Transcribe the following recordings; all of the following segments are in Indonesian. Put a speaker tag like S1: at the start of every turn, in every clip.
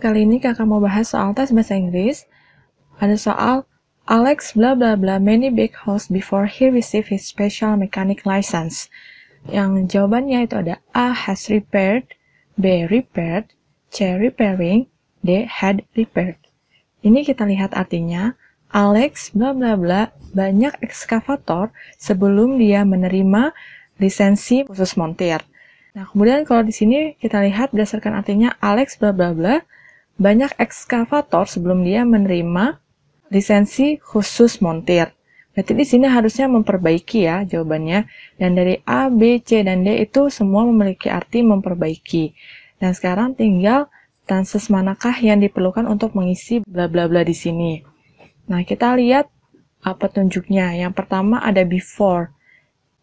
S1: kali ini kakak mau bahas soal tes bahasa Inggris. Ada soal Alex bla bla bla many big house before he received his special mechanic license. Yang jawabannya itu ada A has repaired, B repaired, C repairing, D had repaired. Ini kita lihat artinya Alex bla bla bla banyak ekskavator sebelum dia menerima lisensi khusus montir. Nah, kemudian kalau di sini kita lihat berdasarkan artinya Alex bla bla bla banyak ekskavator sebelum dia menerima lisensi khusus montir. Berarti di sini harusnya memperbaiki ya jawabannya. Dan dari A, B, C, dan D itu semua memiliki arti memperbaiki. Dan sekarang tinggal tenses manakah yang diperlukan untuk mengisi bla bla bla di sini. Nah, kita lihat apa tunjuknya. Yang pertama ada before.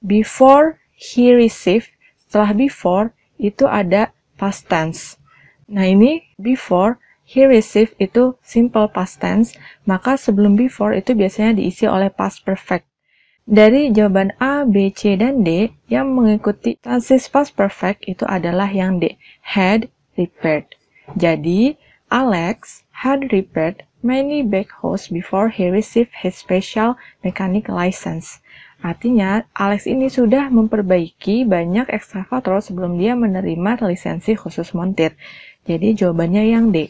S1: Before he received, setelah before itu ada past tense. Nah ini before he received itu simple past tense, maka sebelum before itu biasanya diisi oleh past perfect. Dari jawaban A, B, C, dan D, yang mengikuti tenses past perfect itu adalah yang D, had repaired. Jadi, Alex had repaired many backhoes before he received his special mechanic license. Artinya, Alex ini sudah memperbaiki banyak ekskavator sebelum dia menerima lisensi khusus montir. Jadi jawabannya yang D.